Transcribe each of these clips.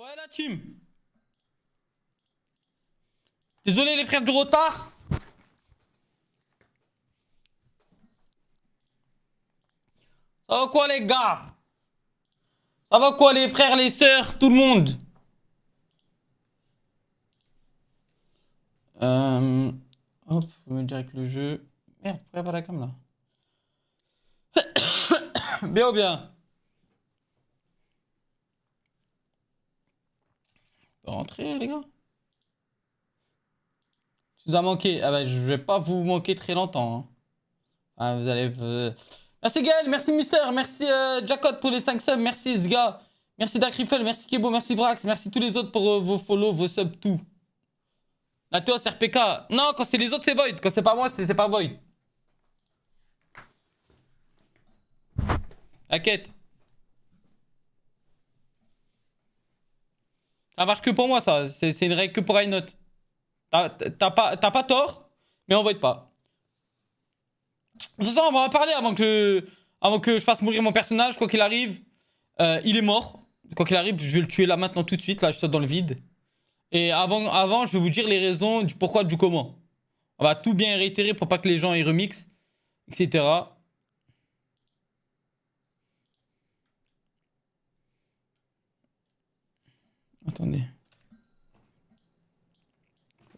Ouais, la team. Désolé, les frères du retard. Ça va quoi, les gars Ça va quoi, les frères, les sœurs, tout le monde euh, Hop, me dire que le jeu... Merde, pourquoi pas la cam, là Bien ou bien rentrer les gars. Tu nous as manqué. Ah bah, je vais pas vous manquer très longtemps. Hein. Ah, vous allez... Merci Gaël, merci Mister, merci euh, Jacotte pour les 5 subs, merci Sga, merci Dakrifel, merci Kibo merci Vrax, merci tous les autres pour euh, vos follow, vos subs, tout. Natos, RPK. Non, quand c'est les autres, c'est Void. Quand c'est pas moi, c'est pas Void. inquiète Ça marche que pour moi, ça. C'est une règle que pour iNote. T'as pas, tort, mais on vote pas. De toute façon, on va en parler avant que, avant que je fasse mourir mon personnage, quoi qu'il arrive. Euh, il est mort. Quoi qu'il arrive, je vais le tuer là maintenant tout de suite. Là, je saute dans le vide. Et avant, avant, je vais vous dire les raisons du pourquoi, du comment. On va tout bien réitérer pour pas que les gens y remixent, etc. Attendez.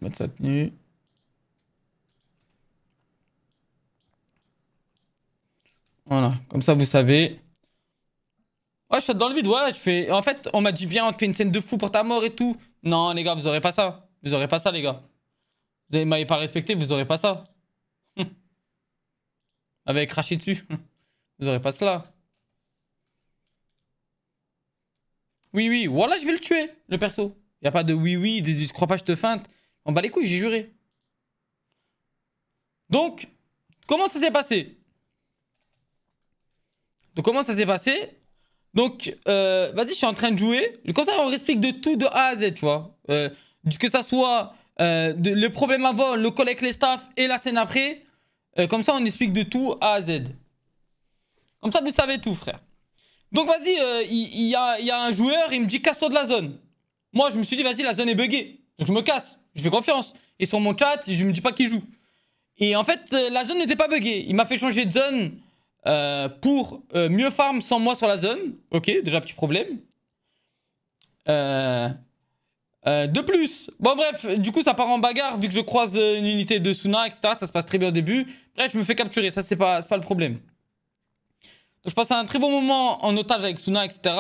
Mettre sa tenue. Voilà, comme ça vous savez. Ouais, je suis dans le vide, ouais, je fais... En fait, on m'a dit, viens, on te fait une scène de fou pour ta mort et tout. Non, les gars, vous aurez pas ça. Vous aurez pas ça, les gars. Vous m'avez pas respecté, vous aurez pas ça. Avec craché dessus. Vous aurez pas cela. Oui, oui, voilà, je vais le tuer, le perso. Y a pas de oui, oui, de, tu crois pas, je te feinte. On bat les couilles, j'ai juré. Donc, comment ça s'est passé Donc, comment ça s'est passé Donc, euh, vas-y, je suis en train de jouer. Comme ça, on explique de tout de A à Z, tu vois. Euh, que ça soit euh, le problème avant, le collègue, les staffs et la scène après. comme ça, on explique de tout A à Z. Comme ça, vous savez tout, frère. Donc vas-y, euh, il, y a, un joueur, il me dit casse-toi de la zone. Moi, je me suis dit, vas-y, la zone est buggée. Donc je me casse, je fais confiance. Et sur mon chat, je me dis pas qu'il joue. Et en fait, euh, la zone n'était pas buggée. Il m'a fait changer de zone euh, pour mieux farm sans moi sur la zone. Ok, déjà petit problème. de plus, bon bref, du coup ça part en bagarre vu que je croise une unité de Suna, etc. Ça se passe très bien au début. Bref, je me fais capturer, ça c'est pas, pas le problème. Je passe un très bon moment en otage avec Suna, etc.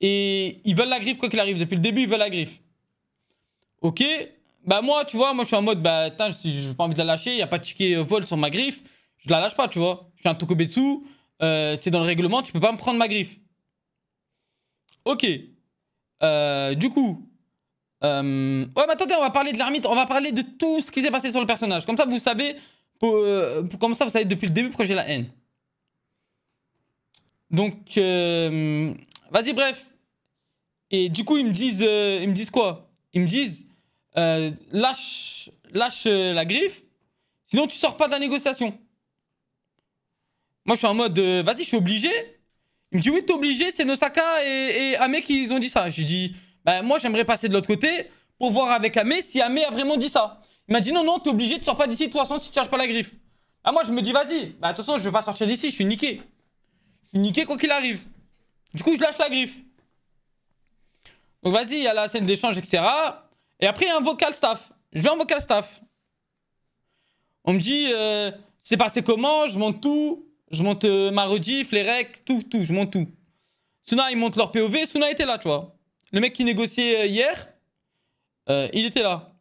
Et ils veulent la griffe quoi qu'il arrive. Depuis le début, ils veulent la griffe. Ok. Bah moi, tu vois, moi je suis en mode, bah attends, je n'ai pas envie de la lâcher, il n'y a pas de ticket euh, vol sur ma griffe, je la lâche pas, tu vois. Je suis un Tokobetsu, euh, c'est dans le règlement, tu peux pas me prendre ma griffe. Ok. Euh, du coup... Euh... Ouais, mais attendez, on va parler de l'ermite on va parler de tout ce qui s'est passé sur le personnage. Comme ça, vous savez, euh, comme ça, vous savez depuis le début projet j'ai la haine. Donc, euh, vas-y, bref. Et du coup, ils me disent, euh, ils me disent quoi Ils me disent, euh, lâche, lâche la griffe, sinon tu sors pas de la négociation. Moi, je suis en mode, vas-y, je suis obligé. Il me dit, oui, t'es obligé, c'est Nosaka et, et Ame qui ont dit ça. J'ai dit, bah, moi, j'aimerais passer de l'autre côté pour voir avec Amé si Amé a vraiment dit ça. Il m'a dit, non, non, t'es obligé, tu sors pas d'ici, de toute façon, si tu cherches pas la griffe. Ah, moi, je me dis, vas-y, bah, de toute façon, je vais pas sortir d'ici, je suis niqué niqué quoi qu'il arrive. Du coup, je lâche la griffe. Donc vas-y, il y a la scène d'échange, etc. Et après, il y a un vocal staff. Je vais en vocal staff. On me dit, euh, c'est passé comment Je monte tout. Je monte euh, ma rediff, les recs, tout, tout. Je monte tout. Suna, ils montent leur POV. Suna était là, tu vois. Le mec qui négociait euh, hier, euh, il était là.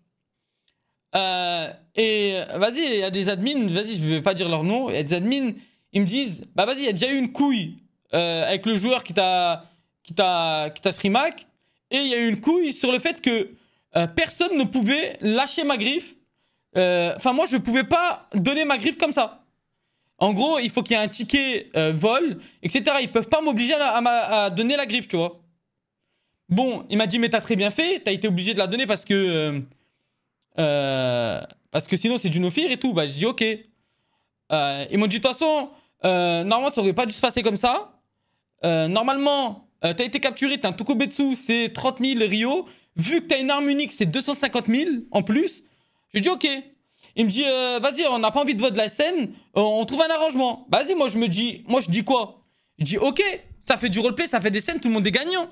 et vas-y, il y a des admins, vas-y, je vais pas dire leur nom, il y a des admins ils me disent bah vas-y, il y a déjà eu une couille euh, avec le joueur qui t'a qui t'a qui t'a et il y a eu une couille sur le fait que euh, personne ne pouvait lâcher ma griffe. Euh, enfin, moi, je ne pouvais pas donner ma griffe comme ça. En gros, il faut qu'il y ait un ticket vol, etc. Ils peuvent pas m'obliger à, à, donner la griffe, tu vois. Bon, il m'a dit, mais t'as très bien fait, t'as été obligé de la donner parce que... parce que sinon, c'est du no-fear et tout. Bah, je dis, ok. ils m'ont dit, de toute façon, euh, normalement, ça aurait pas dû se passer comme ça. Euh, normalement, tu euh, t'as été capturé, t'as un Tokobetsu, c'est 30 000 Rio. Vu que t'as une arme unique, c'est 250 000 en plus. Je dis ok. Il me dit, vas-y, on n'a pas envie de voir de la scène, on trouve un arrangement. Vas-y, moi je me dis, moi je dis quoi Je dis ok, ça fait du roleplay, ça fait des scènes, tout le monde est gagnant.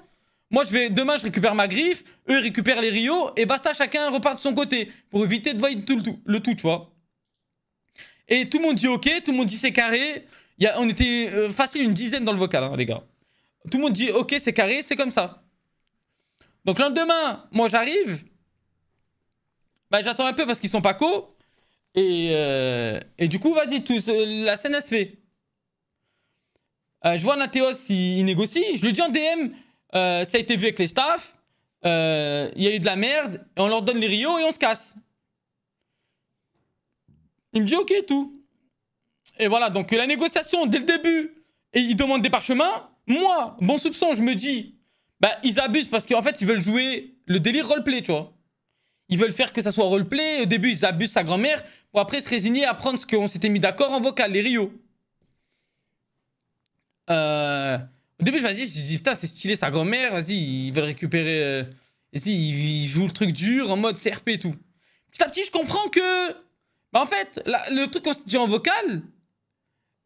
Moi, je vais, demain, je récupère ma griffe, eux récupèrent les Rio, et basta, chacun repart de son côté, pour éviter de voir le tout, le tout tu vois. Et tout le monde dit ok, tout le monde dit c'est carré on était euh, facile une dizaine dans le vocal, hein, les gars. Tout le monde dit, ok, c'est carré, c'est comme ça. Donc le lendemain, moi j'arrive. Bah j'attends un peu parce qu'ils sont pas co. Euh, et, du coup, vas-y, tous, la scène se fait. Euh, je vois Nathéos, il, il, négocie. Je lui dis en DM, ça a été vu avec les staffs. Il y a eu de la merde. Et on leur donne les rios et on se casse. Il me dit ok tout. Et voilà, donc la négociation, dès le début, et ils demandent des parchemins. Moi, bon soupçon, je me dis, bah ils abusent parce qu'en fait, ils veulent jouer le délire roleplay, tu vois. Ils veulent faire que ça soit roleplay. Au début, ils abusent sa grand-mère pour après se résigner à prendre ce qu'on s'était mis d'accord en vocal, les Rio. Euh, au début, vas-y, je dis, putain, c'est stylé sa grand-mère, vas-y, ils veulent récupérer. Euh, vas-y, ils jouent le truc dur en mode CRP et tout. Petit à petit, je comprends que. Bah, en fait, le truc qu'on se dit en vocal,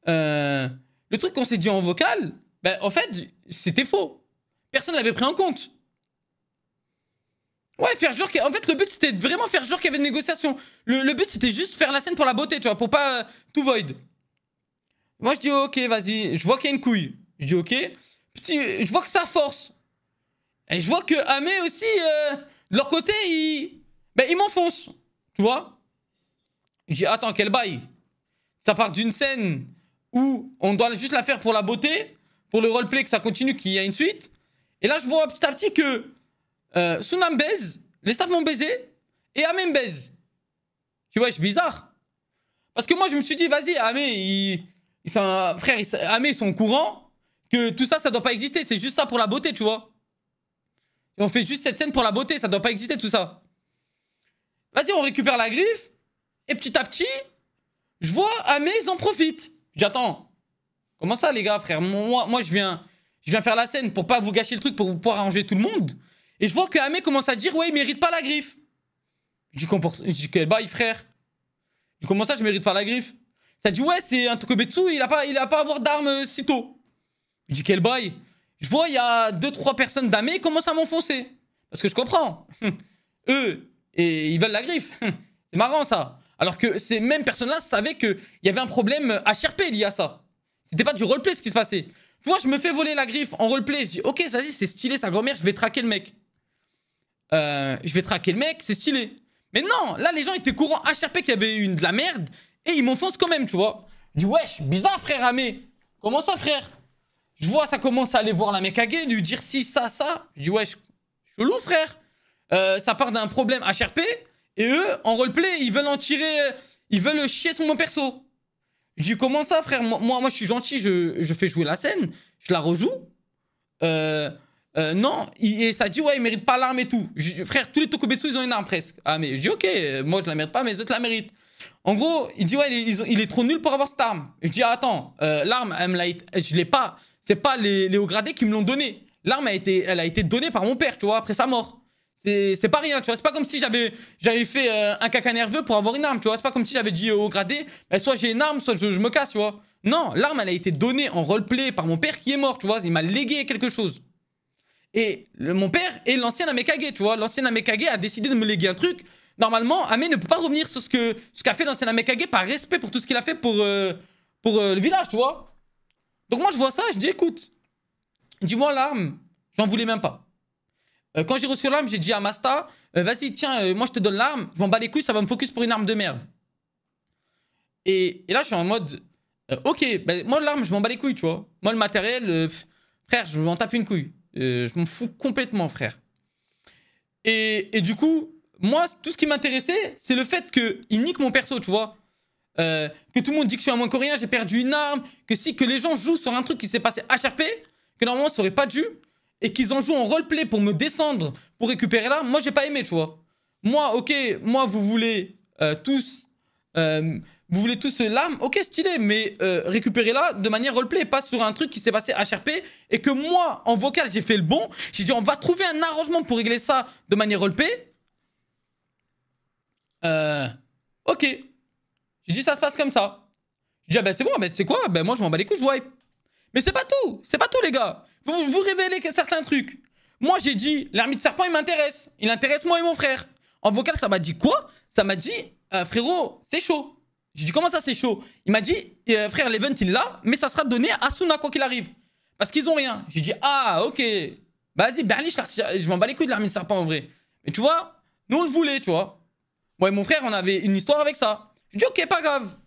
euh, le truc qu'on s'est dit en vocal, ben, en fait, c'était faux. Personne l'avait pris en compte. Ouais, faire genre En fait, le but, c'était vraiment faire jour qu'il y avait une négociation. Le, but, c'était juste faire la scène pour la beauté, tu vois, pour pas euh, tout void. Moi, je dis, ok, vas-y. Je vois qu'il y a une couille. Je dis, ok. je vois que ça force. Et je vois que Amé aussi, euh, de leur côté, ils, ben, ils m'enfoncent. Tu vois Je dis, attends, quel bail Ça part d'une scène où on doit juste la faire pour la beauté, pour le roleplay que ça continue, qu'il y a une suite. Et là, je vois petit à petit que euh, Sunam baise, les staffs vont baiser et Amé me baise. Tu vois, c'est bizarre. Parce que moi, je me suis dit, vas-y, Amé, il, frère, il, Amé, ils sont au courant que tout ça, ça doit pas exister. C'est juste ça pour la beauté, tu vois. Et on fait juste cette scène pour la beauté, ça doit pas exister tout ça. Vas-y, on récupère la griffe, et petit à petit, je vois Amé, ils en profitent. J'attends. Comment ça, les gars, frère Moi, moi je, viens, je viens faire la scène pour pas vous gâcher le truc, pour vous pouvoir arranger tout le monde. Et je vois que Amé commence à dire Ouais, il mérite pas la griffe. Je dis, Quel bail, frère Comment ça, je mérite pas la griffe Ça dit Ouais, c'est un Tokobetsu, il a pas, il a pas à avoir d'armes euh, si tôt. Je dis Quel bail Je vois, il y a deux, trois personnes d'Amé qui commencent à m'enfoncer. Parce que je comprends. Eux, et ils veulent la griffe. c'est marrant ça. Alors que ces mêmes personnes-là savaient qu'il y avait un problème HRP lié à ça. C'était pas du roleplay ce qui se passait. Tu vois, je me fais voler la griffe en roleplay. Je dis, ok, vas-y, c'est stylé, sa grand-mère, je vais traquer le mec. Euh, je vais traquer le mec, c'est stylé. Mais non, là, les gens étaient courants HRP qu'il y avait une de la merde et ils m'enfoncent quand même, tu vois. Je dis, wesh, bizarre, frère Amé. Comment ça, frère Je vois, ça commence à aller voir la mec à gay, lui dire si, ça, ça. Je dis, wesh, chelou, frère. Euh, ça part d'un problème HRP et eux, en roleplay, ils veulent en tirer... Ils veulent chier sur mon perso. Je dis, comment ça, frère moi, moi, je suis gentil, je, fais jouer la scène. Je la rejoue. Euh, euh non, et ça dit, ouais, il mérite pas l'arme et tout. frère, tous les Tokubetsu, ils ont une arme presque. Ah, mais je dis, ok, moi, je la mérite pas, mais eux, autres la méritent. En gros, il dit, ouais, il, est trop nul pour avoir cette arme. Je dis, attends, euh, l'arme, elle Je l'ai pas. C'est pas les, les hauts gradés qui me l'ont donnée. L'arme, a été, elle a été donnée par mon père, tu vois, après sa mort c'est pas rien, tu vois. C'est pas comme si j'avais j'avais fait euh, un caca nerveux pour avoir une arme, tu vois. C'est pas comme si j'avais dit au gradé, eh, soit j'ai une arme, soit je, me casse, tu vois. Non, l'arme, elle a été donnée en roleplay par mon père qui est mort, tu vois. Il m'a légué quelque chose. Et mon père est l'ancien Amekage, tu vois. L'ancien Amekage a décidé de me léguer un truc. Normalement, Amé ne peut pas revenir sur ce qu'a ce qu'a fait l'ancien Amekage par respect pour tout ce qu'il a fait pour, euh, pour euh, le village, tu vois. Donc moi, je vois ça, je dis, écoute, dis-moi l'arme, j'en voulais même pas. Euh, quand j'ai reçu l'arme, j'ai dit à Masta, euh, vas-y, tiens, euh, moi je te donne l'arme, je m'en bats les couilles, ça va me focus pour une arme de merde. Et, là, je suis en mode, ok, ben, moi l'arme, je m'en bats les couilles, tu vois. Moi le matériel, frère, je m'en tape une couille. je m'en fous complètement, frère. Et, du coup, moi, tout ce qui m'intéressait, c'est le fait qu'il nique mon perso, tu vois. que tout le monde dit que je suis un moins coréen, j'ai perdu une arme, que si que les gens jouent sur un truc qui s'est passé HRP, que normalement ça aurait pas dû, et qu'ils en jouent en roleplay pour me descendre, pour récupérer là, moi j'ai pas aimé, tu vois. Moi, ok, moi vous voulez euh, tous, euh, vous voulez tous l'arme, ok stylé, mais euh, récupérer là de manière roleplay, pas sur un truc qui s'est passé HRP et que moi en vocal j'ai fait le bon, j'ai dit on va trouver un arrangement pour régler ça de manière roleplay. Euh, ok. J'ai dit ça se passe comme ça. J'ai dit ah ben c'est bon, mais ah, ben, tu quoi, ben moi je m'en bats les couilles, je wipe. Mais c'est pas tout, c'est pas tout les gars. Vous vous révélez certains trucs. Moi, j'ai dit, l'armée de serpent, il m'intéresse. Il intéresse moi et mon frère. En vocal, ça m'a dit quoi Ça m'a dit, euh, frérot, c'est chaud. J'ai dit, comment ça, c'est chaud Il m'a dit, euh, frère, l'event, il là, mais ça sera donné à Asuna, quoi qu'il arrive. Parce qu'ils ont rien. J'ai dit, ah, ok. Vas-y, Berlich, je m'en bats les couilles de de serpent, en vrai. Mais tu vois, nous, on le voulait, tu vois. Moi et mon frère, on avait une histoire avec ça. J'ai dit, ok, pas grave.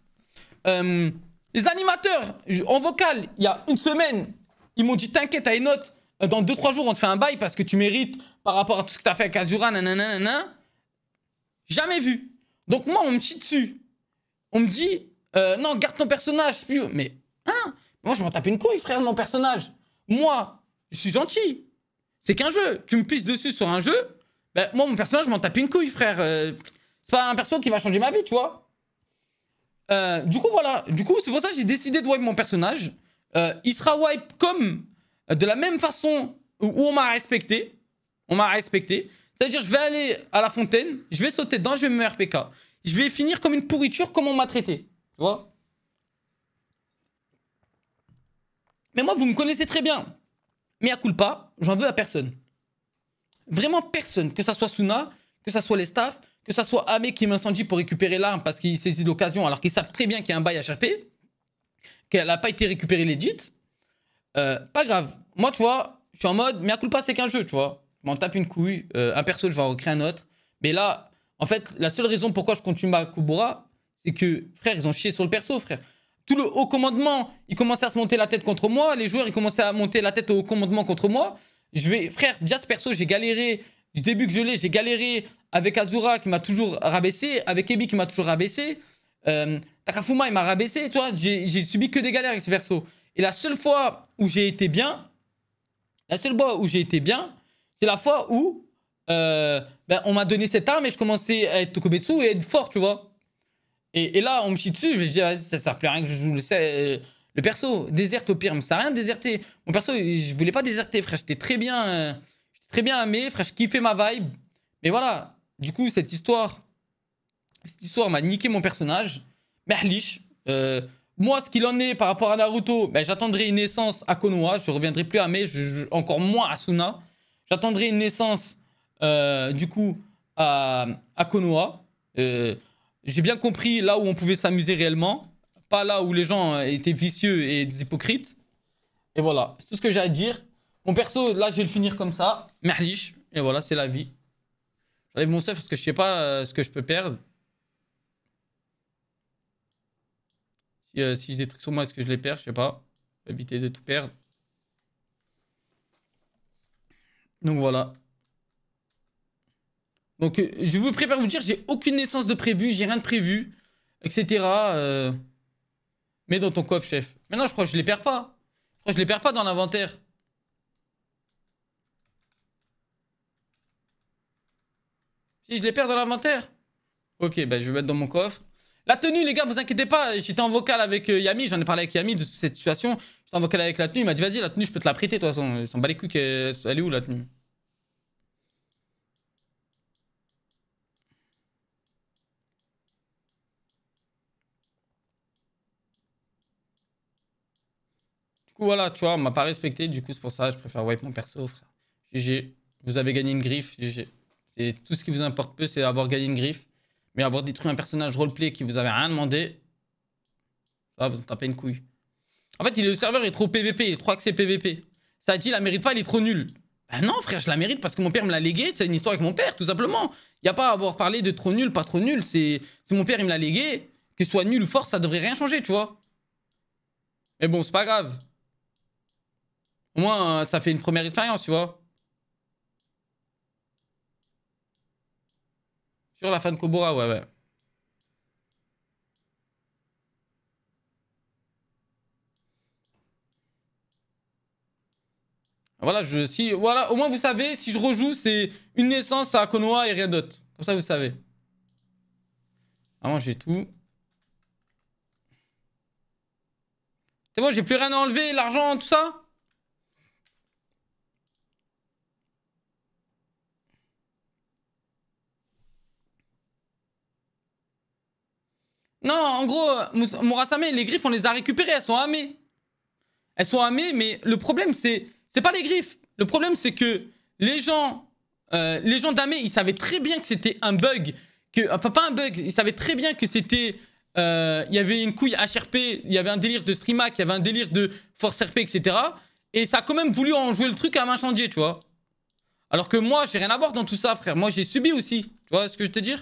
Euh, les animateurs, en vocal, il y a une semaine, ils m'ont dit T'inquiète, t'as une note. Euh, dans 2-3 jours, on te fait un bail parce que tu mérites par rapport à tout ce que t'as fait avec Azura, nanana, Jamais vu. Donc moi, on me chie dessus. On me dit euh, Non, garde ton personnage. Mais, hein Moi, je m'en tape une couille, frère, mon personnage. Moi, je suis gentil. C'est qu'un jeu. Tu me pisses dessus sur un jeu. Ben, moi, mon personnage, je m'en tape une couille, frère. Euh, c'est pas un perso qui va changer ma vie, tu vois. du coup, voilà. Du coup, c'est pour ça que j'ai décidé de wipe mon personnage. Euh, il sera wipe comme euh, de la même façon où on m'a respecté. On m'a respecté. C'est-à-dire, je vais aller à la fontaine, je vais sauter dedans, je vais me RPK. Je vais finir comme une pourriture, comme on m'a traité. Tu vois Mais moi, vous me connaissez très bien. Mais à coup pas, j'en veux à personne. Vraiment personne. Que ça soit Suna, que ça soit les staffs, que ça soit Amé qui m'incendie pour récupérer l'arme parce qu'il saisit l'occasion alors qu'ils savent très bien qu'il y a un bail à qu'elle n'a pas été récupérée legit, euh, pas grave. Moi, tu vois, je suis en mode, mais à coup pas, c'est qu'un jeu, tu vois. Je m'en tape une couille, euh, un perso, je vais en recréer un autre. Mais là, en fait, la seule raison pourquoi je continue ma Kubura, c'est que, frère, ils ont chié sur le perso, frère. Tout le haut commandement, ils commençaient à se monter la tête contre moi. Les joueurs, ils commençaient à monter la tête au haut commandement contre moi. Je vais, frère, déjà ce perso, j'ai galéré. Du début que je l'ai, j'ai galéré avec Azura qui m'a toujours rabaissé, avec Ebi qui m'a toujours rabaissé. Euh, Takafuma, il m'a rabaissé, tu vois, j'ai subi que des galères avec ce perso. Et la seule fois où j'ai été bien, la seule fois où j'ai été bien, c'est la fois où euh, ben, on m'a donné cette arme et je commençais à être Tokobetsu et être fort, tu vois. Et, là, on me chie dessus, je dis, ah, ça, plus à rien que je joue le, euh, le perso. Déserte au pire, mais ça à rien déserter. Mon perso, je voulais pas déserter, frère, j'étais très bien, euh, très bien aimé, frère, je kiffais ma vibe. Mais voilà, du coup, cette histoire, cette histoire m'a niqué mon personnage. Merlish, euh, moi, ce qu'il en est par rapport à Naruto, ben, j'attendrai une naissance à Konoha. Je reviendrai plus à Mei, encore moins à Suna. J'attendrai une naissance, euh, du coup, à, à Konoha. Euh, j'ai bien compris là où on pouvait s'amuser réellement. Pas là où les gens étaient vicieux et des hypocrites. Et voilà, c'est tout ce que j'ai à dire. Mon perso, là, je vais le finir comme ça. Merlish, Et voilà, c'est la vie. J'enlève mon seuf parce que je sais pas ce que je peux perdre. Euh, si, j'ai des trucs sur moi, est-ce que je les perds Je sais pas. Éviter de tout perdre. Donc voilà. Donc euh, je vous prépare à vous dire, j'ai aucune naissance de prévu, j'ai rien de prévu, etc. Euh, Mets dans ton coffre, chef. Mais non, je crois que je les perds pas. Je crois que je les perds pas dans l'inventaire. Si je les perds dans l'inventaire. Ok, bah je vais mettre dans mon coffre. La tenue, les gars, vous inquiétez pas. J'étais en vocal avec euh, Yami, j'en ai parlé avec Yami de toute cette situation. J'étais en vocal avec la tenue, il m'a dit vas-y, la tenue, je peux te la prêter, toi. Ils s'en bat les couilles, euh, elle est où la tenue Du coup, voilà, tu vois, on m'a pas respecté, du coup, c'est pour ça je préfère wipe mon perso, frère. GG. Vous avez gagné une griffe, GG. Et tout ce qui vous importe peu, c'est d'avoir gagné une griffe. Mais avoir détruit un personnage roleplay qui vous avait rien demandé, ça vous en tapez une couille. En fait, le serveur est trop PVP, il est trop c'est PVP. Ça dit, il la mérite pas, il est trop nul. Ben non, frère, je la mérite parce que mon père me l'a légué, c'est une histoire avec mon père, tout simplement. Il n'y a pas à avoir parlé de trop nul, pas trop nul, c'est mon père, il me l'a légué. qu'il soit nul ou fort, ça devrait rien changer, tu vois. Mais bon, c'est pas grave. Au moins, euh, ça fait une première expérience, tu vois. Sur la fin de ouais, ouais. Voilà, je, si, voilà, au moins vous savez, si je rejoue, c'est une naissance à Konoha et rien d'autre. Comme ça, vous savez. Avant, ah, j'ai tout. C'est bon, j'ai plus rien à enlever, l'argent, tout ça Non, en gros, Murasame les griffes, on les a récupérées, elles sont amées. Elles sont amées, mais le problème, c'est c'est pas les griffes. Le problème, c'est que les gens, euh, les gens d'Amé, ils savaient très bien que c'était un bug. Que, enfin, pas un bug, ils savaient très bien que c'était... Euh, il y avait une couille HRP, il y avait un délire de Streamac, il y avait un délire de Force RP, etc. Et ça a quand même voulu en jouer le truc à main chandier, tu vois. Alors que moi, j'ai rien à voir dans tout ça, frère. Moi, j'ai subi aussi. Tu vois ce que je te dis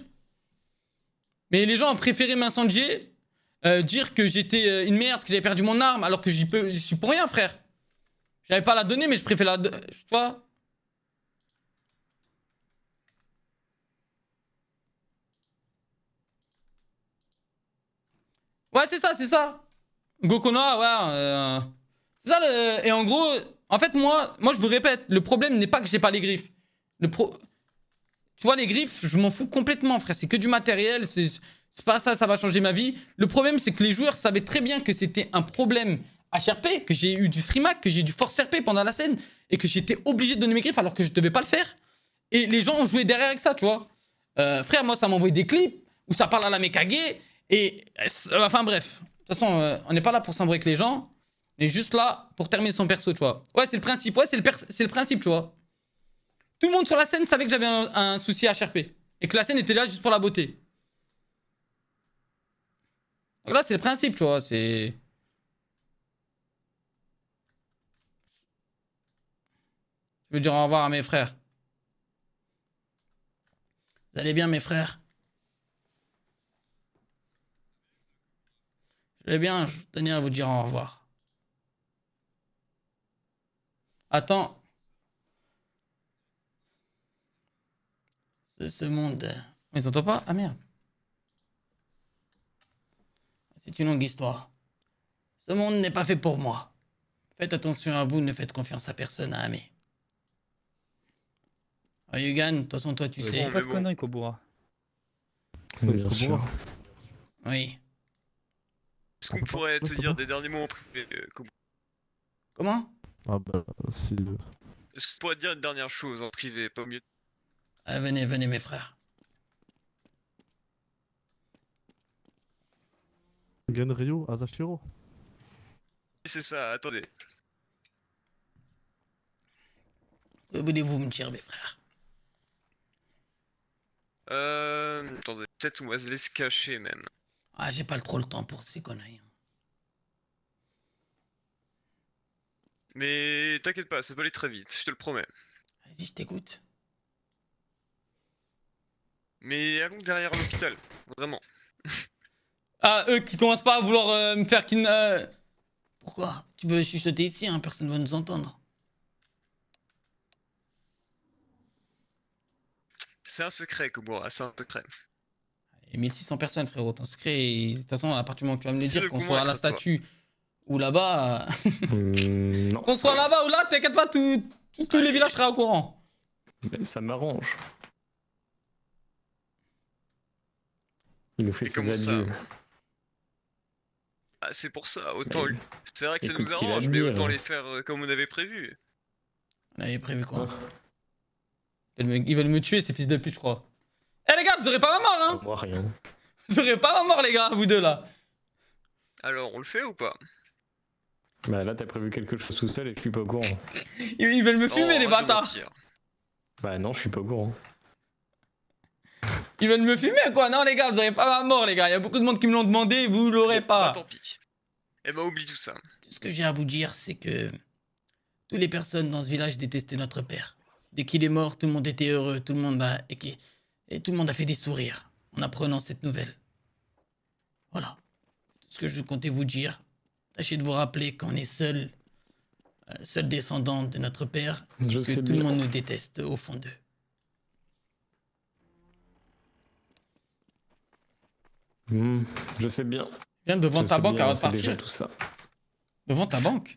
mais les gens ont préféré m'incendier, euh, dire que j'étais euh, une merde, que j'avais perdu mon arme, alors que je suis pour rien, frère. J'avais pas la donnée, mais je préfère la... Tu vois Ouais, c'est ça, c'est ça. Gokona, ouais. Euh, c'est ça, le... et en gros, en fait, moi, moi je vous répète, le problème n'est pas que j'ai pas les griffes. Le pro... Tu vois, les griffes, je m'en fous complètement, frère. C'est que du matériel. C'est pas ça, ça va changer ma vie. Le problème, c'est que les joueurs savaient très bien que c'était un problème à HRP, que j'ai eu du streamac, que j'ai eu du Force RP pendant la scène et que j'étais obligé de donner mes griffes alors que je devais pas le faire. Et les gens ont joué derrière avec ça, tu vois. Euh, frère, moi, ça m'envoie des clips où ça parle à la Mekage et. Euh, enfin, bref. De toute façon, euh, on n'est pas là pour s'embrouiller avec les gens. On est juste là pour terminer son perso, tu vois. Ouais, c'est le principe. Ouais, c'est le, le principe, tu vois. Tout le monde sur la scène savait que j'avais un, souci souci HRP. Et que la scène était là juste pour la beauté. Donc là, c'est le principe, tu vois. C'est... Je veux dire au revoir à mes frères. Vous allez bien, mes frères Je vais bien, je tenais à vous dire au revoir. Attends, ce monde. Mais entendent pas Ah merde. C'est une longue histoire. Ce monde n'est pas fait pour moi. Faites attention à vous, ne faites confiance à personne, à hein, Amé. Oh, Yugan, de toute façon, toi, tu sais. Bon, pas de Kobura. Bien Oui. Est-ce qu'on pourrait te dire des derniers mots en privé, euh, Kobura Comment Ah bah, c'est. Est-ce qu'on pourrait dire une dernière chose en privé, pas au mieux ah, venez, venez mes frères. Genryu Azashiro C'est ça, attendez. Que voulez-vous me dire, mes frères Euh. Attendez, peut-être on va se laisser cacher même. Ah, j'ai pas trop le temps pour ces conneries. Hein. Mais t'inquiète pas, ça va aller très vite, je te le promets. Vas-y, je t'écoute. Mais allons derrière l'hôpital, vraiment. Ah, eux qui commencent pas à vouloir euh, me faire qu'il euh. Pourquoi Tu peux chuchoter ici, hein, personne ne va nous entendre. C'est un secret, Kobora, c'est un secret. Et 1600 personnes, frérot, un secret. De toute façon, à tu vas me dire, qu'on soit à la statue ou là-bas. Euh, non. qu'on soit là-bas ou là, t'inquiète pas, tous les villages seraient au courant. Mais ça m'arrange. Il nous fait ses Ah, c'est pour ça, autant. C'est vrai que ça nous arrange, mais autant les faire euh, comme on avait prévu. On avait prévu quoi Ils veulent, me... tuer, ces fils de pute, je crois. Eh les gars, vous aurez pas ma mort, hein Moi, rien. Vous aurez pas ma mort, les gars, vous deux là Alors, on le fait ou pas Bah là, t'as prévu quelque chose tout seul et je suis pas au courant. Ils veulent me fumer, oh, les bâtards Bah non, je suis pas au courant. Ils veulent me fumer quoi Non les gars, vous n'aurez pas ma mort les gars. Il y a beaucoup de monde qui me l'ont demandé, vous l'aurez pas. tant pis. Eh ben oublie tout ça. Tout ce que j'ai à vous dire, c'est que toutes les personnes dans ce village détestaient notre père. Dès qu'il est mort, tout le monde était heureux, tout le monde a et, tout le monde a fait des sourires en apprenant cette nouvelle. Voilà. Tout ce que je comptais vous dire. Tâchez de vous rappeler qu'on est seul, euh, seul descendant de notre père, que tout le monde nous déteste au fond d'eux. Hmm, je sais bien. devant ta banque avant de partir. tout ça. Devant ta banque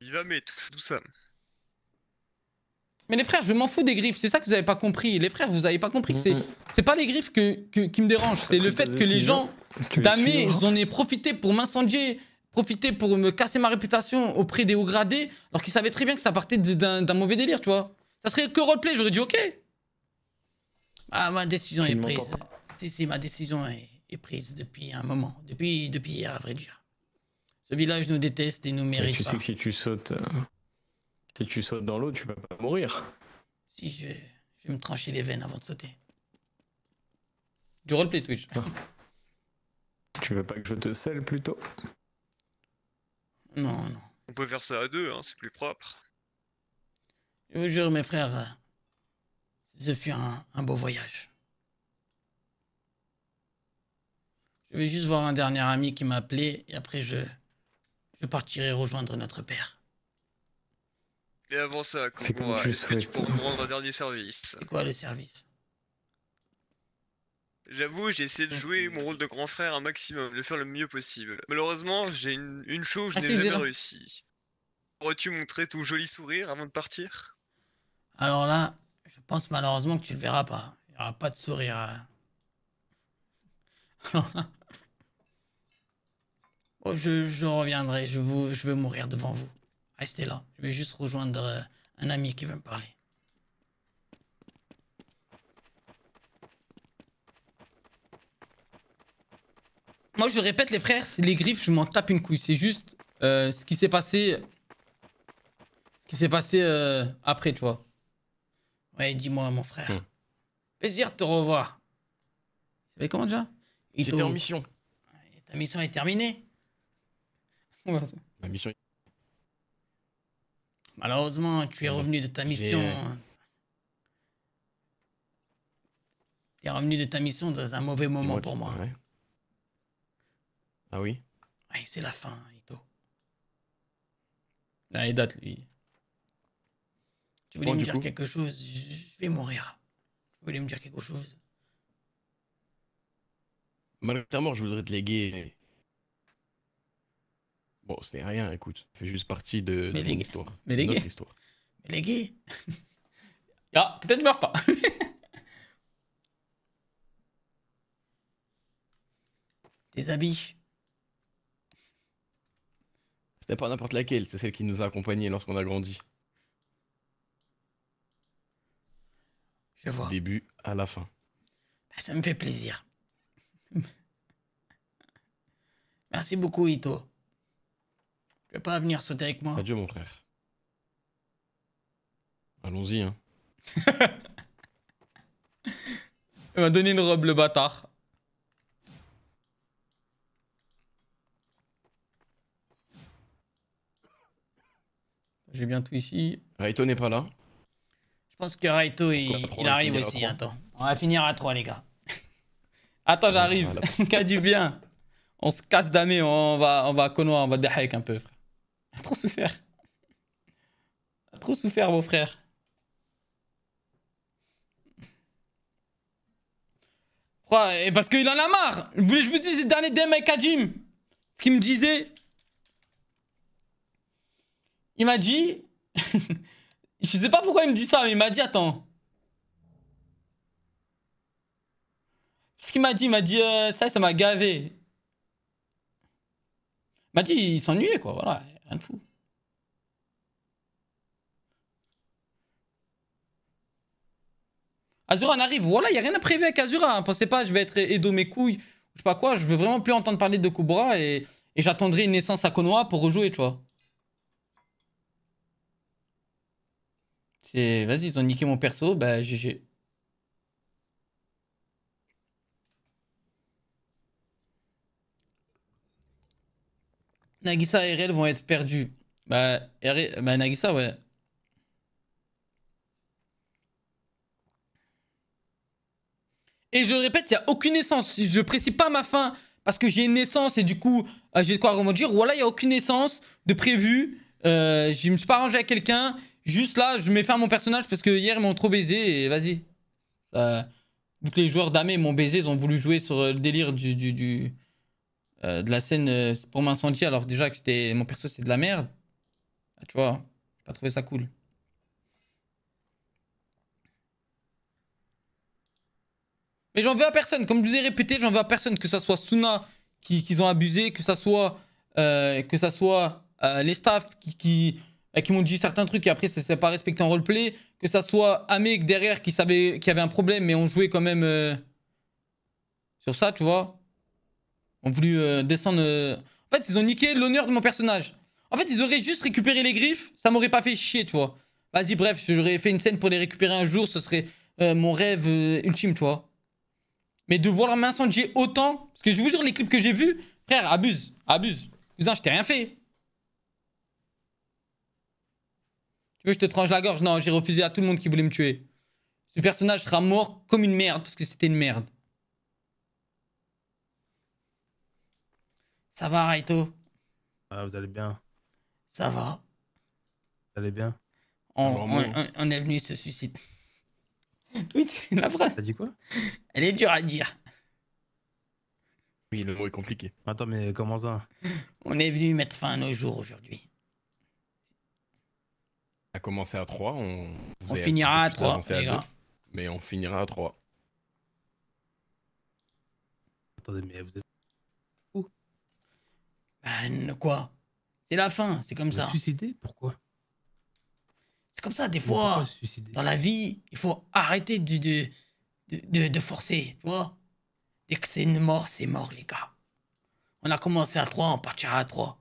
Il va mais tout, ça. Mais les frères, je m'en fous des griffes, c'est ça que vous avez pas compris. Les frères, vous avez pas compris que c'est hmm, hmm. c'est pas les griffes que, que qui me dérangent, c'est le fait que les gens damés, ils en aient profité pour m'incendier, profiter pour me casser ma réputation auprès des hauts gradés, alors qu'ils savaient très bien que ça partait d'un mauvais délire, tu vois. Ça serait que roleplay, j'aurais dit OK. Ah, ma décision est prise. Si, si, ma décision est est prise depuis un moment, depuis, depuis hier à vrai dire. Ce village nous déteste et nous mérite. tu sais que si tu sautes, euh, si tu sautes dans l'eau, tu vas pas mourir. Si je, je vais me trancher les veines avant de sauter. Du roleplay Twitch. Ah. tu veux pas que je te selle plutôt Non, non. On peut faire ça à deux, hein, c'est plus propre. Je vous jure, mes frères, euh, ce fut un, un beau voyage. Je vais juste voir un dernier ami qui m'a appelé et après je, je partirai rejoindre notre père. Mais avant ça, comment tu ce me rendre un dernier service C'est quoi le service J'avoue, j'ai essayé de jouer mon rôle de grand frère un maximum, de faire le mieux possible. Malheureusement, j'ai une, chose ah, que je n'ai jamais réussi. Pourrais-tu montrer ton joli sourire avant de partir Alors là, je pense malheureusement que tu le verras pas. Il n'y aura pas de sourire. Hein. Alors là, je, reviendrai, je, vous, je vais mourir devant vous. Restez là, je vais juste rejoindre euh, un ami qui veut me parler. Moi, je répète, les frères, les griffes, je m'en tape une couille. C'est juste euh, ce qui s'est passé... Ce qui s'est passé euh, après, tu vois. Ouais, dis-moi, mon frère. Hmm. Plaisir de te revoir. Tu savais comment déjà J'étais en mission. Ta mission est terminée Malheureusement, tu es revenu de ta mission. Tu es revenu de ta mission dans un mauvais moment pour moi. Ah oui c'est la fin, Ito. date, lui. Tu voulais me dire quelque chose Je vais mourir. Tu voulais me dire quelque chose Malgré mort, je voudrais te léguer Bon, n'est rien, écoute. Ça fait juste partie de, de histoire. Mais les Mais les gars... ah, peut-être meurs pas. Des habits. C'était pas n'importe laquelle, c'est celle qui nous a accompagnés lorsqu'on a grandi. Je vois. début à la fin. Bah, ça me fait plaisir. Merci beaucoup, Ito vais pas venir sauter avec moi. Adieu, mon frère. Allons-y, hein. Il m'a donné une robe, le bâtard. J'ai bien tout ici. Raito n'est pas là. Je pense que Raito, il, arrive aussi. Attends, on va finir à 3, les gars. Attends, j'arrive. Qu'a du bien. On se casse d'amé, on va, on va connoir, on va déhaïk un peu, frère trop souffert. trop souffert, vos frère Et parce qu'il en a marre. Je vous, dis c'est le dernier DM avec Kajim. Ce qu'il me disait. Il m'a dit. je sais pas pourquoi il me dit ça, mais il m'a dit attends. Ce qu'il m'a dit, il m'a dit euh, ça, ça m'a gavé. Il m'a dit il s'ennuyait quoi, voilà. Rien de fou. Azura, n'arrive, arrive. Voilà, il n'y a rien à prévu avec Azura. Hein. Pensez pas, je vais être Edo mes couilles. Je sais pas quoi. Je veux vraiment plus entendre parler de Kubra et, j'attendrai une naissance à Konoha pour rejouer, tu vois. C'est. Vas-y, ils ont niqué mon perso. GG. Bah, Nagisa et RL vont être perdus. Bah, bah, Nagisa, ouais. Et je répète, il n'y a aucune essence. Je précise pas ma fin parce que j'ai une naissance et du coup, euh, j'ai de quoi remonter. Voilà, il n'y a aucune essence de prévu. Euh, je me suis pas arrangé à quelqu'un. Juste là, je mets fin à mon personnage parce que hier, ils m'ont trop baisé et vas-y. Euh, les joueurs d'Amé m'ont baisé, ils ont voulu jouer sur euh, le délire du, du euh, de la scène euh, pour m'incendier alors déjà que c'était mon perso c'est de la merde. Ah, tu vois, pas trouvé ça cool. Mais j'en veux à personne, comme je vous ai répété, j'en veux à personne, que ça soit Suna qui, ont abusé, que ça soit, euh, que ça soit les staffs qui, qui, m'ont dit certains trucs et après ça s'est pas respecté en roleplay, que ça soit Amek derrière qui savait qui avait un problème mais on jouait quand même sur ça, tu vois ont voulu euh, descendre... Euh, en fait, ils ont niqué l'honneur de mon personnage. En fait, ils auraient juste récupéré les griffes, ça m'aurait pas fait chier, tu vois. Vas-y, bref, j'aurais fait une scène pour les récupérer un jour, ce serait euh, mon rêve ultime, tu vois. Mais de voir m'incendier autant, parce que je vous jure, les clips que j'ai vus, frère, abuse, abuse. Cousin, je t'ai rien fait. Tu veux que je te tranche la gorge Non, j'ai refusé à tout le monde qui voulait me tuer. Ce personnage sera mort comme une merde, parce que c'était une merde. Ça va, Raito ah, Vous allez bien Ça va. Vous allez bien on, est venu se suicider. Oui, la phrase. T'as dit quoi Elle est dure à dire. Oui, le mot est compliqué. Attends, mais comment ça On est venu mettre fin à nos jours aujourd'hui. On a commencé à 3, on... on finira à 3, les gars. mais on finira à 3. Attendez, mais vous êtes... Ah, quoi C'est la fin, c'est comme ça. Suicider Pourquoi C'est comme ça, des fois, dans la vie, il faut arrêter de, de, forcer, tu vois Dès que c'est une mort, c'est mort, les gars. On a commencé à 3, on partira à 3.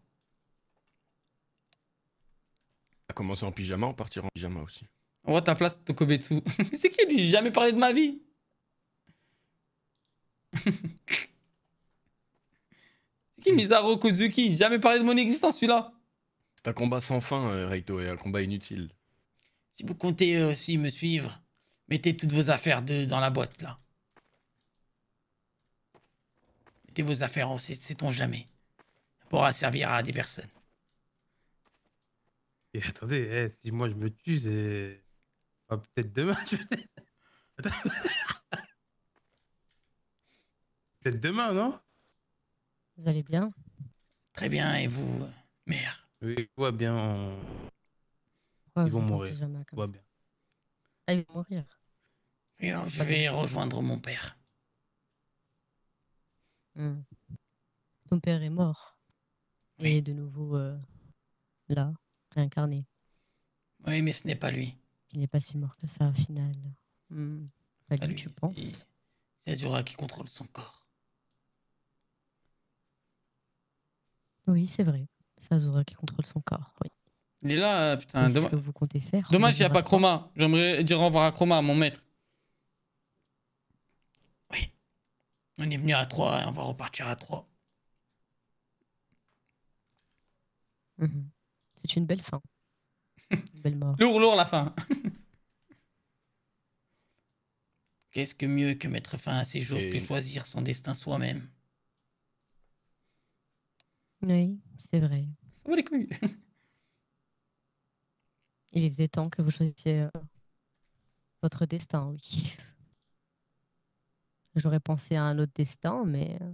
On a commencé en pyjama, on partira en pyjama aussi. On voit ta place, Tokobetsu. c'est qui lui J'ai jamais parlé de ma vie. qui Kozuki Jamais parlé de mon existence celui-là. C'est un combat sans fin, euh, Reito, et un combat inutile. Si vous comptez euh, aussi me suivre, mettez toutes vos affaires de, dans la boîte là. Mettez vos affaires, on sait-on jamais. Ça pourra servir à des personnes. Et attendez, eh, si moi je me tue, c'est. peut-être demain, je Peut-être demain, non vous allez bien Très bien, et vous, mère Oui, je vois bien. Ils vont mourir. ils vont mourir. je vais rejoindre mon père. Hmm. Ton père est mort. Oui. de nouveau euh, là, réincarné. Oui, mais ce n'est pas lui. Il n'est pas si mort que ça, au final. Hmm. lui, tu penses C'est Azura qui contrôle son corps. Oui, c'est vrai. C'est Azura qui contrôle son corps, Il est là, euh, putain. ce que vous comptez faire. Dommage, il n'y a pas Chroma. J'aimerais dire au revoir à Chroma, mon maître. Oui. On est venu à 3 et hein, on va repartir à 3. Mhm. C'est une belle fin. belle mort. Lourd, lourd la fin. Qu'est-ce que mieux que mettre fin à ses jours que choisir son destin soi-même oui, c'est vrai. Ça Il était temps que vous choisissiez euh, votre destin, oui. J'aurais pensé à un autre destin, mais euh,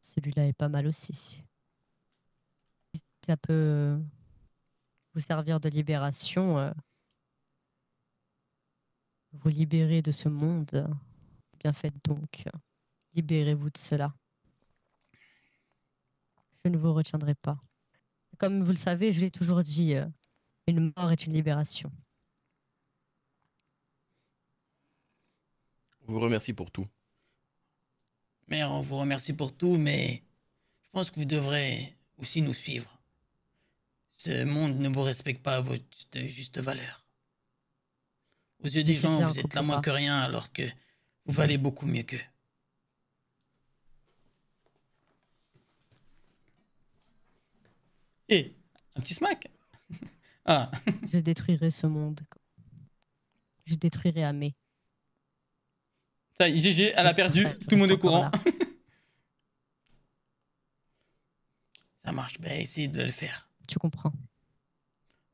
celui-là est pas mal aussi. Ça peut euh, vous servir de libération, vous libérer de ce monde. Bien faites donc, libérez-vous de cela je ne vous retiendrai pas. Comme vous le savez, je l'ai toujours dit, euh, une mort est une libération. On vous remercie pour tout. Mais on vous remercie pour tout, mais je pense que vous devrez aussi nous suivre. Ce monde ne vous respecte pas à votre juste valeur. Aux yeux des gens, vous êtes là moins que rien, alors que vous valez beaucoup mieux qu'eux. Et un petit smack. ah. Je détruirai ce monde. Je détruirai Amé. Ça GG, elle a perdu. tout le monde est au courant. ça marche. Ben, essaye de le faire. Tu comprends.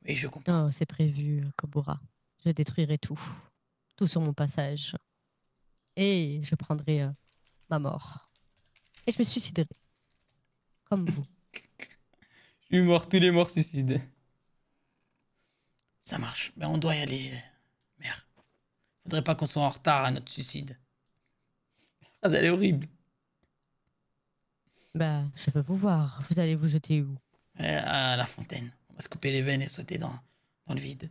Oui, je comprends. c'est prévu, euh, Kobora. Je détruirai tout. Tout sur mon passage. Et je prendrai euh, ma mort. Et je me suiciderai. Comme vous. Je suis mort, tous les morts suicident. Ça marche, mais ben, on doit y aller. Merde. Faudrait pas qu'on soit en retard à notre suicide. Ah, elle horrible. Bah, je veux vous voir. Vous allez vous jeter où euh, À la fontaine. On va se couper les veines et sauter dans, dans le vide.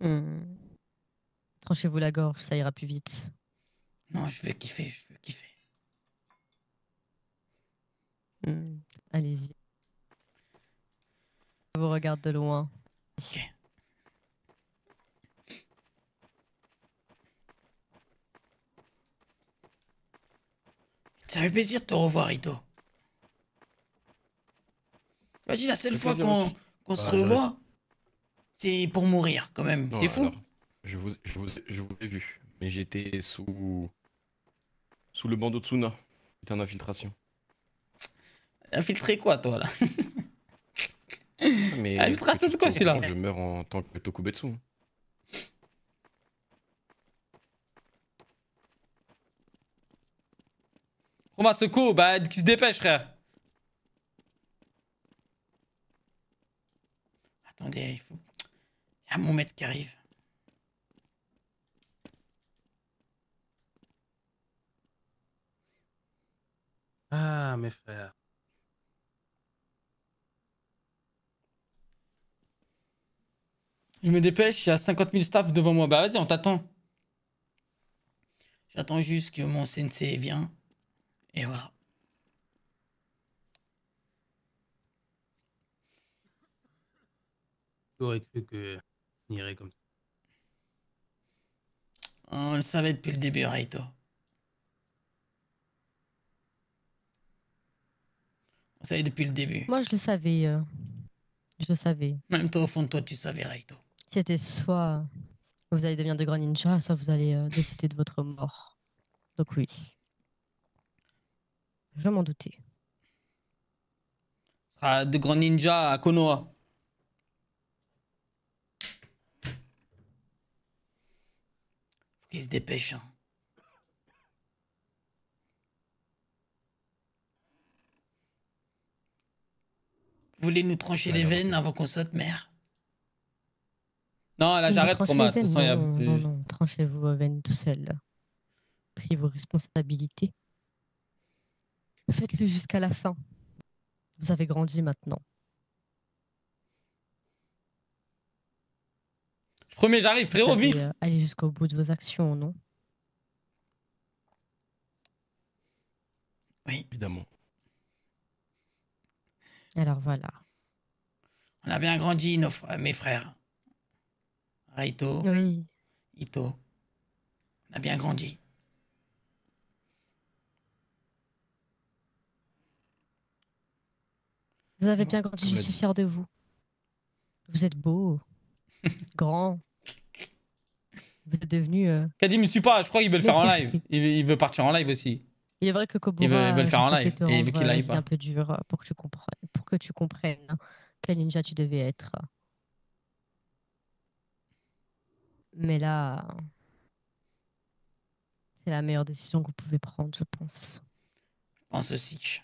Hmm. Tranchez-vous la gorge, ça ira plus vite. Non, je veux kiffer, je veux kiffer. Hmm. Allez-y. Je vous regarde de loin. Ça fait plaisir de te revoir, Ito. Vas-y, la seule fois qu'on qu'on se bah, revoit, c'est pour mourir quand même. C'est fou. je, vous, je, vous, je vous ai vu, mais j'étais sous sous le bandeau de Tsuna. J'étais en infiltration. Infiltrer quoi, toi, là Mais Infiltration de quoi, celui-là Je meurs en tant que Tokubetsu. Hein. Roma Soko, bah, qui se dépêche, frère. Attendez, il faut... Il y a mon maître qui arrive. Ah, mes frères. Je me dépêche, il y a 50 000 staff devant moi. Bah vas-y, on t'attend. J'attends juste que mon sensei vienne. Et voilà. cru que irait comme ça. On le savait depuis le début, Raito. On savait depuis le début. Moi, je le savais. Euh, je le savais. Même toi, au fond de toi, tu savais, Raito. C'était soit vous allez devenir de grands ninjas, soit vous allez euh, décider de votre mort. Donc oui. Je m'en doutais. Ce sera de grands ninjas à Konoha. Faut qu'il se dépêche. Hein. Vous voulez nous trancher les veines avant qu'on saute, mère non, là, j'arrête pour ma. Non, non, tranchez-vous vos veines tout seul. Pris vos responsabilités. Faites-le jusqu'à la fin. Vous avez grandi maintenant. Premier, j'arrive, frérot, vite Allez euh, jusqu'au bout de vos actions, non Oui, évidemment. Alors voilà. On a bien grandi, mes frères. Aïto, oui. Ito. On a bien grandi. Vous avez bien grandi, je suis fier de vous. Vous êtes beau, grand. Vous êtes devenu. Euh, Kadim, ne suit pas, je crois qu'il veut le faire en live. Il veut, partir en live aussi. Il est vrai que Kobura, il veut, il veut le faire en live. Et C'est un peu dur euh, pour que tu comprennes quel ninja tu devais être. Mais là, c'est la meilleure décision que vous pouvez prendre, je pense. Je pense aussi.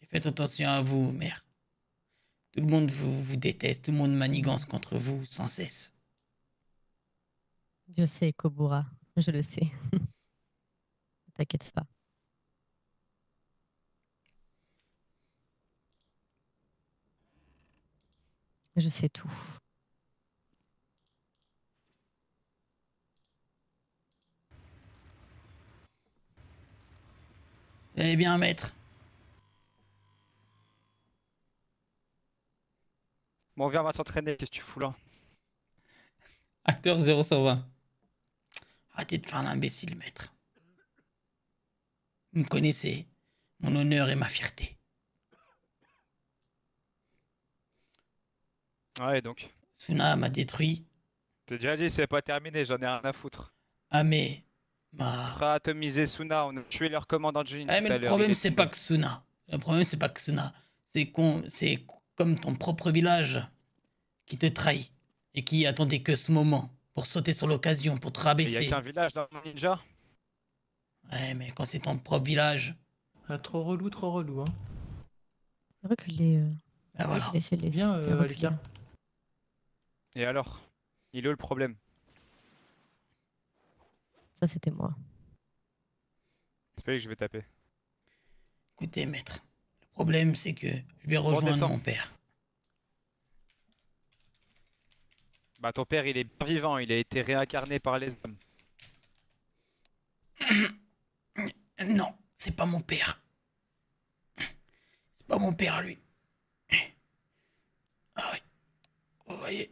Et faites attention à vous, mère. Tout le monde vous, vous déteste, tout le monde manigance contre vous sans cesse. Je sais, Kobura, je le sais. T'inquiète pas. Je sais tout. eh bien, maître. Mon viens, va s'entraîner. Qu'est-ce que tu fous là Acteur 0 sur 20. Arrêtez de faire l'imbécile, maître. Vous me connaissez, mon honneur et ma fierté. Ouais, donc. Suna m'a détruit. T'as déjà dit, c'est pas terminé, j'en ai rien à foutre. Ah, mais bah... On Suna, on a tué leur commandant Jin. Eh, mais le problème, c'est pas que Suna. Le problème, c'est pas que Suna. C'est qu'on, comme ton propre village qui te trahit et qui attendait que ce moment pour sauter sur l'occasion, pour te rabaisser. Il y a qu'un village dans Ninja Ouais, mais quand c'est ton propre village. Ah, trop relou, trop relou, hein. que les euh, Ah voilà. Euh, et alors Il est où le problème ça, c'était moi. J'espère que je vais taper. Écoutez, maître, le problème, c'est que je vais rejoindre mon père. Bah, ton père, il est vivant, il a été réincarné par les hommes. Non, c'est pas mon père. C'est pas mon père, lui. Ah Vous voyez.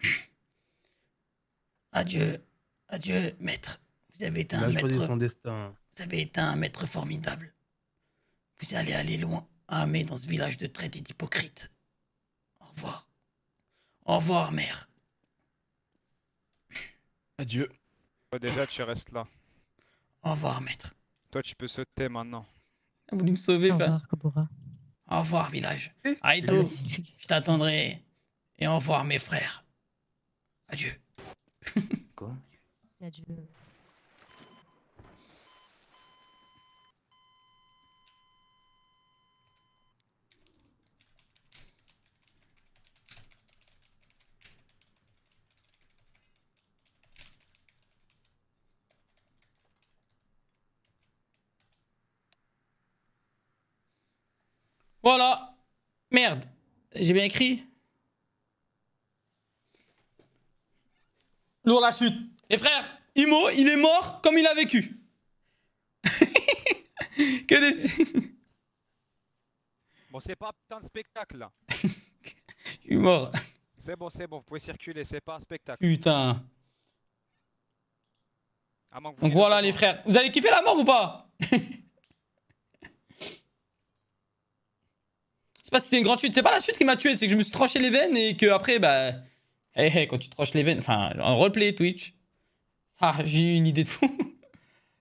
Adieu. Adieu, maître. Vous avez été un maître. Vous avez été un maître formidable. Vous allez aller loin, amé dans ce village de et d'hypocrite. Au revoir. Au revoir, mère. Adieu. déjà, tu restes là. Au revoir, maître. Toi, tu peux sauter maintenant. Vous voulu me sauver, Au revoir, Au revoir, village. Aïto, je t'attendrai. Et au revoir, mes frères. Adieu. Quoi voilà. Merde. J'ai bien écrit. Lourd la chute. Et frères, Imo, il est mort comme il a vécu. que des... bon, c'est pas un spectacle là. mort. C'est bon, c'est bon, vous pouvez circuler, c'est pas un spectacle. Putain. Donc voilà les frères, vous avez kiffé la mort ou pas sais pas si c'est une grande chute. C'est pas la chute qui m'a tué, c'est que je me suis tranché les veines et que après, bah. Hey, eh, eh, hey, quand tu tranches les veines, enfin, en replay Twitch, ah j'ai une idée de fou.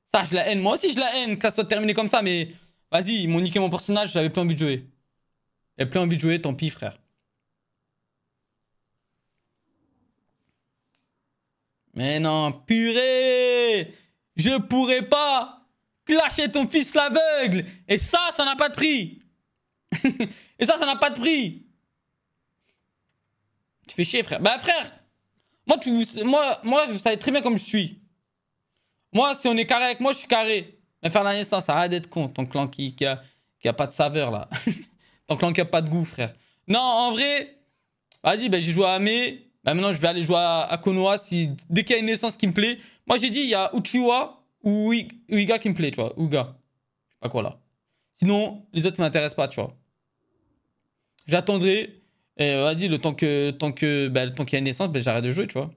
Ça, je la haine. Moi aussi, je la haine que ça soit terminé comme ça, mais vas-y, ils m'ont niqué mon personnage, j'avais plus envie de jouer. J'avais plus envie de jouer, tant pis, frère. Mais non, purée Je pourrais pas clasher ton fils l'aveugle Et ça, ça n'a pas de prix Et ça, ça n'a pas de prix Tu fais chier, frère. Bah, frère moi, tu, moi, moi, vous savais très bien comme je suis. Moi, si on est carré avec moi, je suis carré. Mais faire la naissance, arrête d'être con. Ton clan qui, qui, a, qui a pas de saveur, là. Ton clan qui a pas de goût, frère. Non, en vrai, vas-y, ben, j'ai joué à Amé. Ben, maintenant, je vais aller jouer à, Konoa Konoha. Si, dès qu'il y a une naissance qui me plaît. Moi, j'ai dit, il y a Uchiwa ou Uiga qui me plaît, tu vois. Uga. Je sais pas quoi, là. Sinon, les autres m'intéressent pas, tu vois. J'attendrai et euh, vas-y, le temps que tant que bah, le temps qu'il y a une naissance, bah, j'arrête de jouer, tu vois.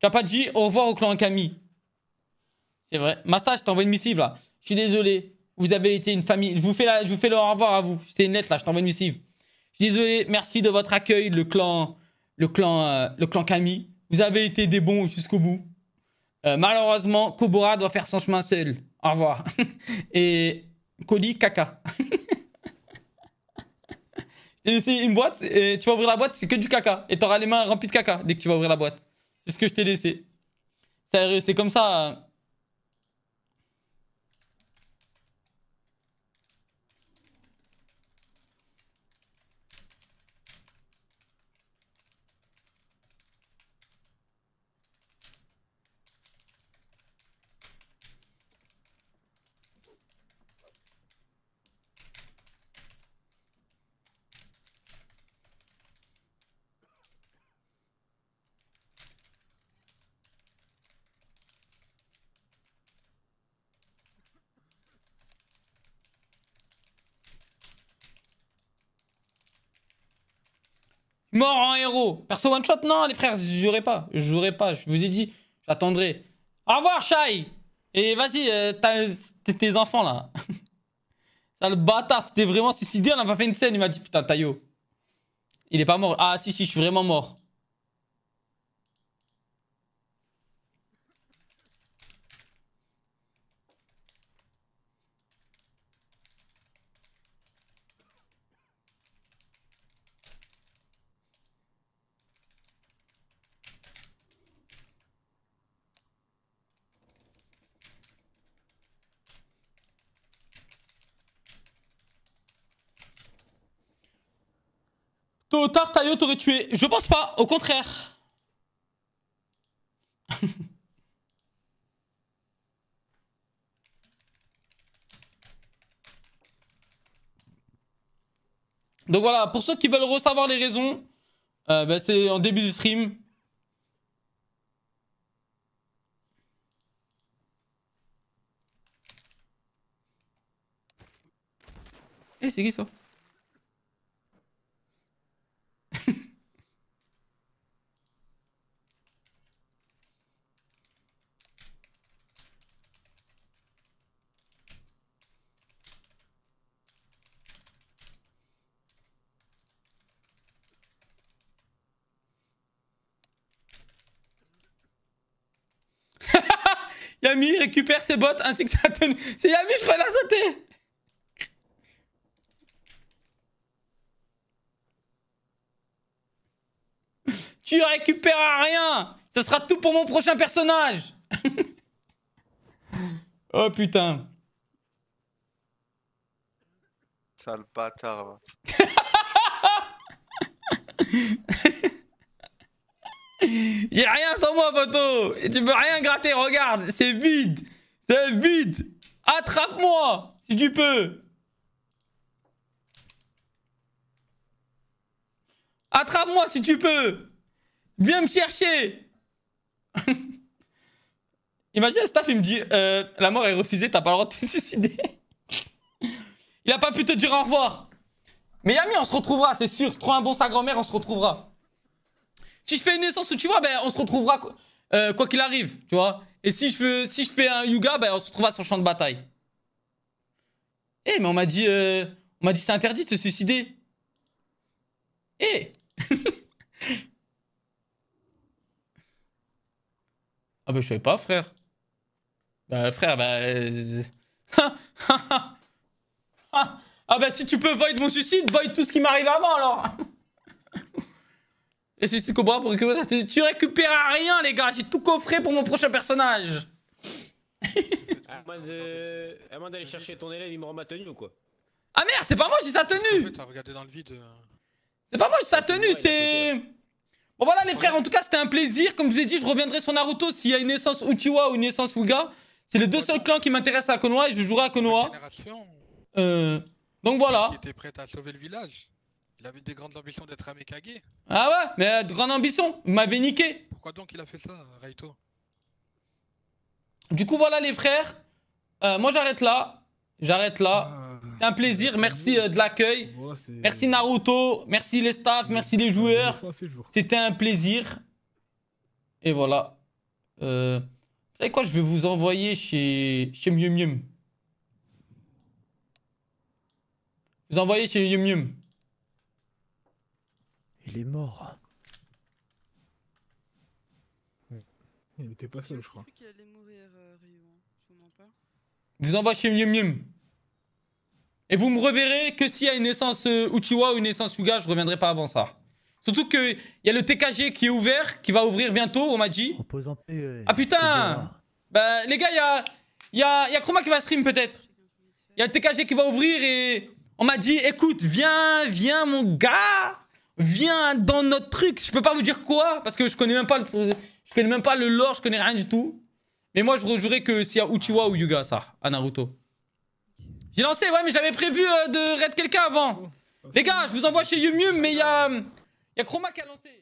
Tu n'as pas dit au revoir au clan Camille. C'est vrai. Masta, je t'envoie une missive là. Je suis désolé. Vous avez été une famille. Je vous fais, vous fais le au revoir à vous. C'est net là, je t'envoie une missive. Je suis désolé. Merci de votre accueil, le clan, le clan, euh, le clan Camille. Vous avez été des bons jusqu'au bout. Euh, malheureusement, Kobora doit faire son chemin seul. Au revoir. Et Koli, caca. Et c'est une boîte, et tu vas ouvrir la boîte, c'est que du caca. Et t'auras les mains remplies de caca dès que tu vas ouvrir la boîte. C'est ce que je t'ai laissé. Sérieux, C'est comme ça. Mort en héros. Perso one shot Non, les frères, je jouerai pas. Je jouerai pas. Je vous ai dit, j'attendrai. Au revoir, Shai. Et vas-y, euh, tes enfants là. Ça le bâtard, tu t'es vraiment suicidé. On a pas fait une scène. Il m'a dit, putain, Tayo. Il est pas mort. Ah, si, si, je suis vraiment mort. Tôt ou t'aurait tué. Je pense pas, au contraire. Donc voilà, pour ceux qui veulent recevoir les raisons, euh, bah, c'est en début du stream. et eh, c'est qui ça ses bottes ainsi que sa tenue. C'est Yami, je crois, la a Tu récupéreras rien Ce sera tout pour mon prochain personnage Oh putain Sale bâtard J'ai rien sans moi, poteau. Et tu peux rien gratter, regarde. C'est vide. C'est vide. Attrape-moi, si tu peux. Attrape-moi, si tu peux. Viens me chercher. Imagine, le staff, il me dit euh, La mort est refusée, t'as pas le droit de te suicider. il a pas pu te dire au revoir. Mais Yami, on se retrouvera, c'est sûr. Trois un bon sa grand-mère, on se retrouvera. Si je fais une naissance tu vois, ben, on se retrouvera euh, quoi qu'il arrive, tu vois. Et si je, fais, si je fais un yoga, ben, on se retrouvera sur le champ de bataille. Eh, mais on m'a dit, euh, on m'a dit c'est interdit de se suicider. Eh Ah mais ben, je savais pas, frère. Bah frère, bah... ah bah si tu peux void mon suicide, void tout ce qui m'arrive avant alors Et Cobra pour récupérer Tu récupères rien, les gars. J'ai tout coffré pour mon prochain personnage. à d'aller chercher ton élève, il me rend ma tenue ou quoi Ah merde, c'est pas moi, j'ai sa tenue. En dans le vide. Euh. C'est pas moi, j'ai sa tenue, c'est. Bon voilà les frères, en tout cas c'était un plaisir. Comme je vous ai dit, je reviendrai sur Naruto s'il y a une essence Uchiwa ou une essence Uga. C'est les deux seuls clans qui m'intéressent à Konoha et je jouerai à Konoha. Euh, donc voilà. Qui était prête à sauver le village. Il avait des grandes ambitions d'être un Ah ouais Mais euh, grande ambition Vous m'avez niqué Pourquoi donc il a fait ça, Raito Du coup, voilà les frères. Euh, moi, j'arrête là. J'arrête là. Ah, c'est un plaisir. Merci euh, de l'accueil. merci Naruto. Merci les staffs. Merci les joueurs. C'était un plaisir. Et voilà. Euh, vous savez quoi Je vais vous envoyer chez, chez Mium Vous envoyez chez Yum Mium. Il est mort. Il était pas seul, je crois. allait mourir, euh, hein. je vous pas. envoie chez Mium Mium. Et vous me reverrez que s'il y a une essence euh, Uchiwa ou une essence Yuga, je reviendrai pas avant ça. Surtout qu'il y a le TKG qui est ouvert, qui va ouvrir bientôt, on m'a dit. Euh, ah putain Bah les gars, il y a, y, a, y a Chroma qui va stream peut-être. Il y a le TKG qui va ouvrir et on m'a dit, écoute, viens, viens mon gars viens dans notre truc. Je peux pas vous dire quoi, parce que je connais même pas le, je connais même pas le lore, je connais rien du tout. Mais moi, je rejouerai que s'il y a Uchiwa ou Yuga, ça, à Naruto. J'ai lancé, ouais, mais j'avais prévu euh, de raid quelqu'un avant. Les gars, je vous envoie chez Yum mais il y a, y a Chroma qui a lancé.